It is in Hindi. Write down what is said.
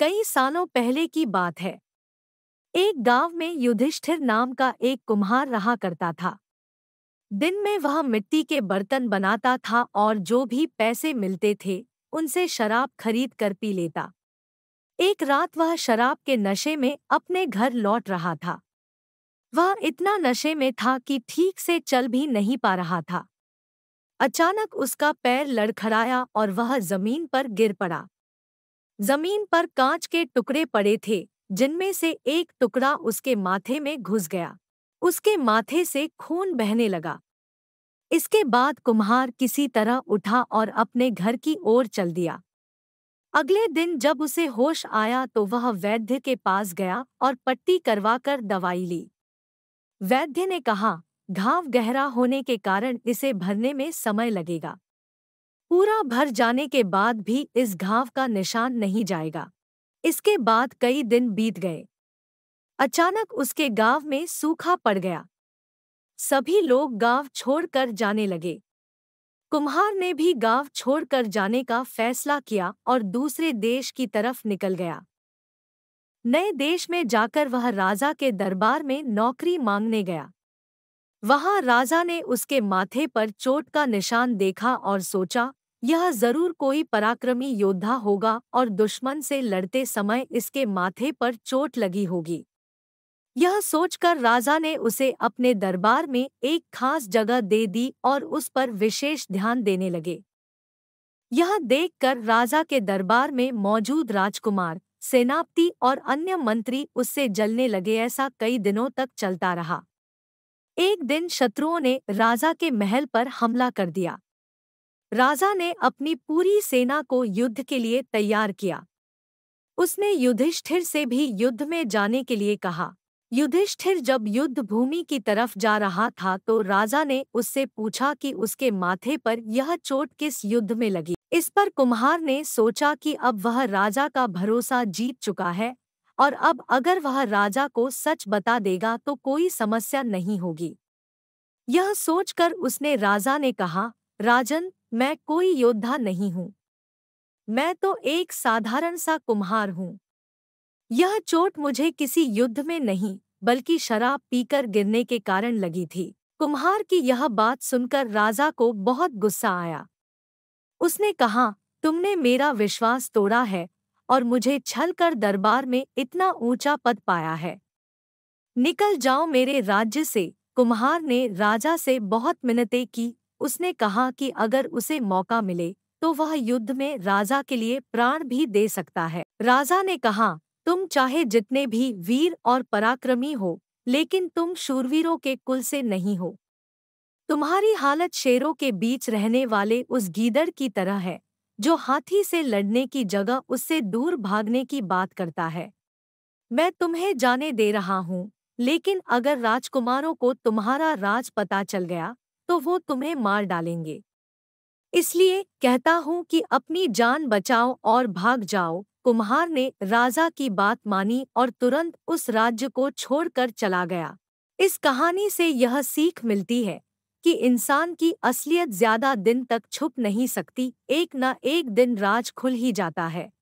कई सालों पहले की बात है एक गांव में युधिष्ठिर नाम का एक कुम्हार रहा करता था दिन में वह मिट्टी के बर्तन बनाता था और जो भी पैसे मिलते थे उनसे शराब खरीद कर पी लेता एक रात वह शराब के नशे में अपने घर लौट रहा था वह इतना नशे में था कि ठीक से चल भी नहीं पा रहा था अचानक उसका पैर लड़खड़ाया और वह जमीन पर गिर पड़ा जमीन पर कांच के टुकड़े पड़े थे जिनमें से एक टुकड़ा उसके माथे में घुस गया उसके माथे से खून बहने लगा इसके बाद कुम्हार किसी तरह उठा और अपने घर की ओर चल दिया अगले दिन जब उसे होश आया तो वह वैद्य के पास गया और पट्टी करवाकर दवाई ली वैद्य ने कहा घाव गहरा होने के कारण इसे भरने में समय लगेगा पूरा भर जाने के बाद भी इस घाव का निशान नहीं जाएगा इसके बाद कई दिन बीत गए अचानक उसके गांव में सूखा पड़ गया सभी लोग गांव छोड़कर जाने लगे कुम्हार ने भी गांव छोड़कर जाने का फैसला किया और दूसरे देश की तरफ निकल गया नए देश में जाकर वह राजा के दरबार में नौकरी मांगने गया वहां राजा ने उसके माथे पर चोट का निशान देखा और सोचा यह जरूर कोई पराक्रमी योद्धा होगा और दुश्मन से लड़ते समय इसके माथे पर चोट लगी होगी यह सोचकर राजा ने उसे अपने दरबार में एक खास जगह दे दी और उस पर विशेष ध्यान देने लगे यह देखकर राजा के दरबार में मौजूद राजकुमार सेनापति और अन्य मंत्री उससे जलने लगे ऐसा कई दिनों तक चलता रहा एक दिन शत्रुओं ने राजा के महल पर हमला कर दिया राजा ने अपनी पूरी सेना को युद्ध के लिए तैयार किया उसने युधिष्ठिर से भी युद्ध में जाने के लिए कहा युधिष्ठिर जब युद्ध भूमि की तरफ जा रहा था तो राजा ने उससे पूछा कि उसके माथे पर यह चोट किस युद्ध में लगी इस पर कुम्हार ने सोचा कि अब वह राजा का भरोसा जीत चुका है और अब अगर वह राजा को सच बता देगा तो कोई समस्या नहीं होगी यह सोचकर उसने राजा ने कहा राजन मैं कोई योद्धा नहीं हूं मैं तो एक साधारण सा कुम्हार हूं यह चोट मुझे किसी युद्ध में नहीं बल्कि शराब पीकर गिरने के कारण लगी थी कुम्हार की यह बात सुनकर राजा को बहुत गुस्सा आया उसने कहा तुमने मेरा विश्वास तोड़ा है और मुझे छल कर दरबार में इतना ऊंचा पद पाया है निकल जाओ मेरे राज्य से कुम्हार ने राजा से बहुत मिन्नतें की उसने कहा कि अगर उसे मौका मिले तो वह युद्ध में राजा के लिए प्राण भी दे सकता है राजा ने कहा तुम चाहे जितने भी वीर और पराक्रमी हो लेकिन तुम शूरवीरों के कुल से नहीं हो तुम्हारी हालत शेरों के बीच रहने वाले उस गीदड़ की तरह है जो हाथी से लड़ने की जगह उससे दूर भागने की बात करता है मैं तुम्हें जाने दे रहा हूँ लेकिन अगर राजकुमारों को तुम्हारा राज पता चल गया तो वो तुम्हें मार डालेंगे इसलिए कहता हूँ कि अपनी जान बचाओ और भाग जाओ कुम्हार ने राजा की बात मानी और तुरंत उस राज्य को छोड़कर चला गया इस कहानी से यह सीख मिलती है कि इंसान की असलियत ज्यादा दिन तक छुप नहीं सकती एक न एक दिन राज खुल ही जाता है